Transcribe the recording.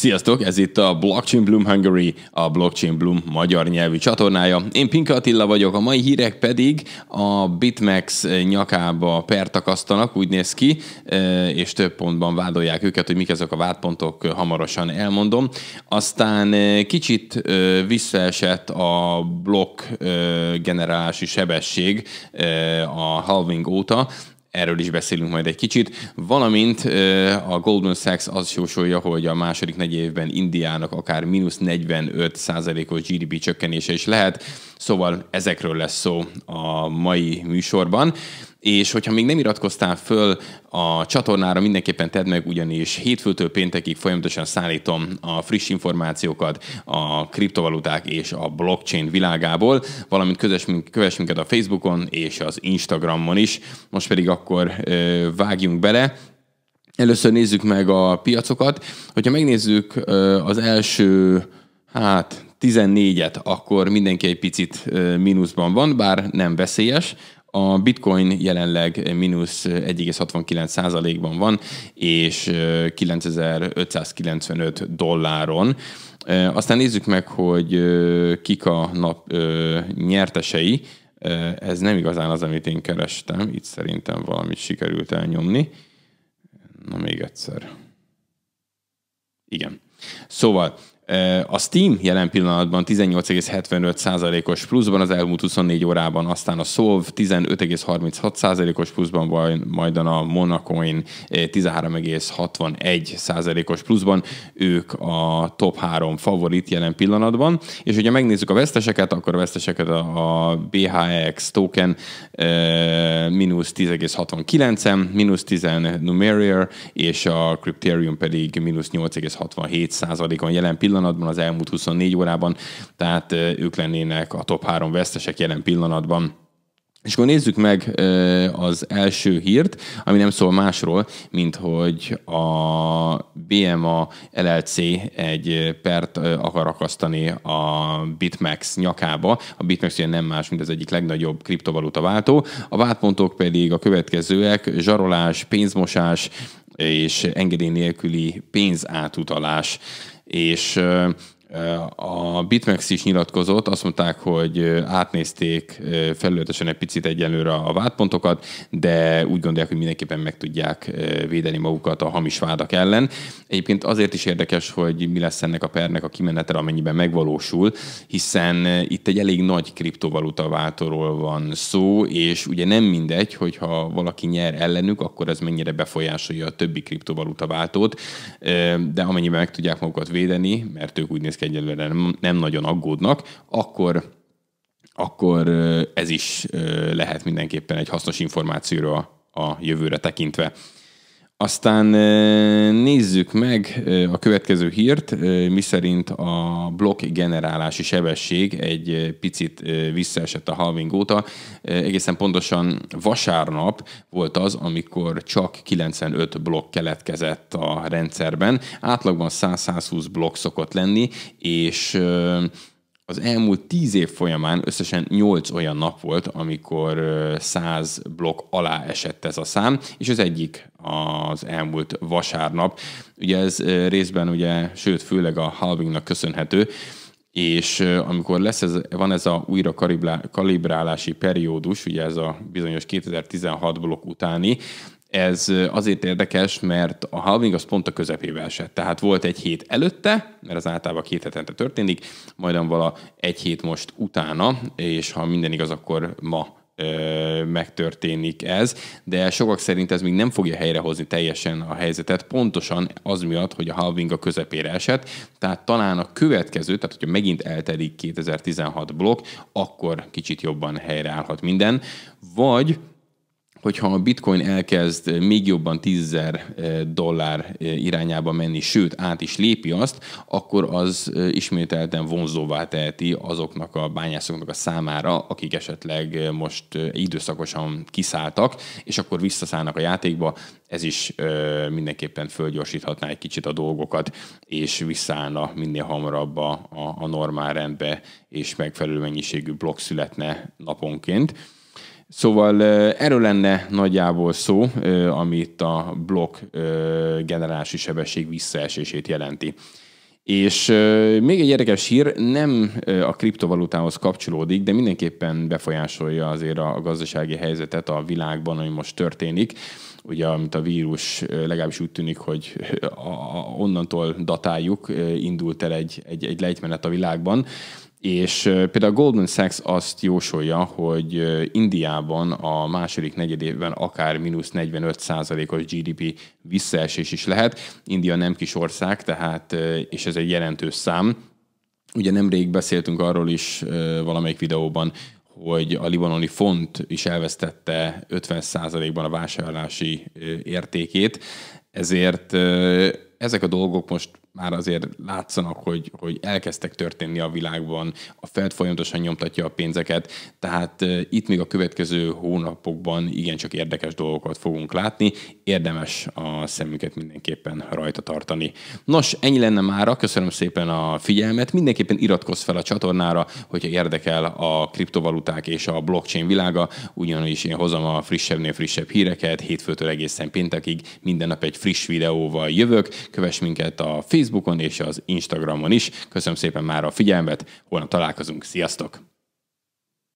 Sziasztok, ez itt a Blockchain Bloom Hungary, a Blockchain Bloom magyar nyelvű csatornája. Én Pinka Attila vagyok, a mai hírek pedig a BitMEX nyakába pertakasztanak, úgy néz ki, e, és több pontban vádolják őket, hogy mik ezek a vádpontok, hamarosan elmondom. Aztán e, kicsit e, visszaesett a blokk generálási sebesség a halving óta, erről is beszélünk majd egy kicsit, valamint a Goldman Sachs azt jósolja, hogy a második negy évben Indiának akár mínusz 45 százalékos GDP csökkenése is lehet, szóval ezekről lesz szó a mai műsorban és hogyha még nem iratkoztál föl a csatornára, mindenképpen tedd meg, ugyanis hétfőtől péntekig folyamatosan szállítom a friss információkat a kriptovaluták és a blockchain világából, valamint közössünk, kövess minket a Facebookon és az Instagramon is. Most pedig akkor ö, vágjunk bele. Először nézzük meg a piacokat. Hogyha megnézzük ö, az első, hát 14-et, akkor mindenki egy picit mínuszban van, bár nem veszélyes. A bitcoin jelenleg mínusz 1,69%-ban van, és 9595 dolláron. Aztán nézzük meg, hogy kik a nap nyertesei. Ez nem igazán az, amit én kerestem. Itt szerintem valamit sikerült elnyomni. Na még egyszer. Igen. Szóval a Steam jelen pillanatban 18,75%-os pluszban az elmúlt 24 órában, aztán a Solve 15,36%-os pluszban, majd a Monacoin 13,61%-os eh, pluszban. Ők a top 3 favorit jelen pillanatban. És hogyha megnézzük a veszteseket, akkor a veszteseket a BHX e token eh, mínusz 10,69-en, mínusz 10 Numerier, és a Crypterium pedig mínusz 8,67%-on jelen pillanatban pillanatban, az elmúlt 24 órában, tehát ők lennének a top 3 vesztesek jelen pillanatban. És akkor nézzük meg az első hírt, ami nem szól másról, mint hogy a BMA LLC egy pert akar akasztani a BitMEX nyakába. A BitMEX ugye nem más, mint az egyik legnagyobb kriptovaluta váltó. A vádpontok pedig a következőek, zsarolás, pénzmosás, és engedély nélküli pénzátutalás és a BitMEX is nyilatkozott, azt mondták, hogy átnézték felületesen egy picit egyelőre a vádpontokat, de úgy gondolják, hogy mindenképpen meg tudják védeni magukat a hamis vádak ellen. Egyébként azért is érdekes, hogy mi lesz ennek a pernek a kimenetere, amennyiben megvalósul, hiszen itt egy elég nagy kriptovaluta váltóról van szó, és ugye nem mindegy, hogyha valaki nyer ellenük, akkor ez mennyire befolyásolja a többi kriptovaluta váltót, de amennyiben meg tudják magukat védeni, mert ők úgy néz ők egyelőre nem, nem nagyon aggódnak, akkor akkor ez is lehet mindenképpen egy hasznos információra a jövőre tekintve. Aztán nézzük meg a következő hírt, miszerint a blokk generálási sebesség egy picit visszaesett a halving óta. Egészen pontosan vasárnap volt az, amikor csak 95 blokk keletkezett a rendszerben. Átlagban 100-120 blokk szokott lenni, és az elmúlt tíz év folyamán összesen nyolc olyan nap volt, amikor száz blokk alá esett ez a szám, és az egyik az elmúlt vasárnap. Ugye ez részben ugye, sőt főleg a halvingnak köszönhető, és amikor lesz ez, van ez a újra kalibrálási periódus, ugye ez a bizonyos 2016 blokk utáni, ez azért érdekes, mert a halving az pont a közepébe esett. Tehát volt egy hét előtte, mert az általában két hetente történik, majd vala egy hét most utána, és ha minden igaz, akkor ma megtörténik ez, de sokak szerint ez még nem fogja helyrehozni teljesen a helyzetet, pontosan az miatt, hogy a halving a közepére esett, tehát talán a következő, tehát hogyha megint eltelik 2016 blokk, akkor kicsit jobban helyreállhat minden, vagy hogyha a bitcoin elkezd még jobban 10 eh, dollár eh, irányába menni, sőt át is lépi azt, akkor az eh, ismételten vonzóvá teheti azoknak a bányászoknak a számára, akik esetleg most időszakosan kiszálltak, és akkor visszaszállnak a játékba, ez is mindenképpen fölgyorsíthatná egy kicsit a dolgokat, és visszaállna minél hamarabb a, a normál rendbe, és megfelelő mennyiségű blokk születne naponként Szóval erről lenne nagyjából szó, amit a blokk generálási sebesség visszaesését jelenti. És még egy érdekes hír, nem a kriptovalutához kapcsolódik, de mindenképpen befolyásolja azért a gazdasági helyzetet a világban, ami most történik. Ugye, amit a vírus legalábbis úgy tűnik, hogy onnantól datáljuk, indult el egy, egy, egy lejtmenet a világban, és például a Goldman Sachs azt jósolja, hogy Indiában a második évben akár mínusz 45 os GDP visszaesés is lehet. India nem kis ország, tehát, és ez egy jelentős szám. Ugye nemrég beszéltünk arról is valamelyik videóban, hogy a libanoni font is elvesztette 50%-ban a vásárlási értékét, ezért ezek a dolgok most már azért látszanak, hogy, hogy elkezdtek történni a világban, a Fed folyamatosan nyomtatja a pénzeket, tehát itt még a következő hónapokban igencsak érdekes dolgokat fogunk látni, érdemes a szemüket mindenképpen rajta tartani. Nos, ennyi lenne mára, köszönöm szépen a figyelmet, mindenképpen iratkozz fel a csatornára, hogyha érdekel a kriptovaluták és a blockchain világa, ugyanis én hozom a frissebbnél frissebb híreket, hétfőtől egészen péntekig minden nap egy friss videóval jövök, kövess minket a Facebook Facebookon és az Instagramon is. Köszönöm szépen már a figyelmet, holnap találkozunk, sziasztok!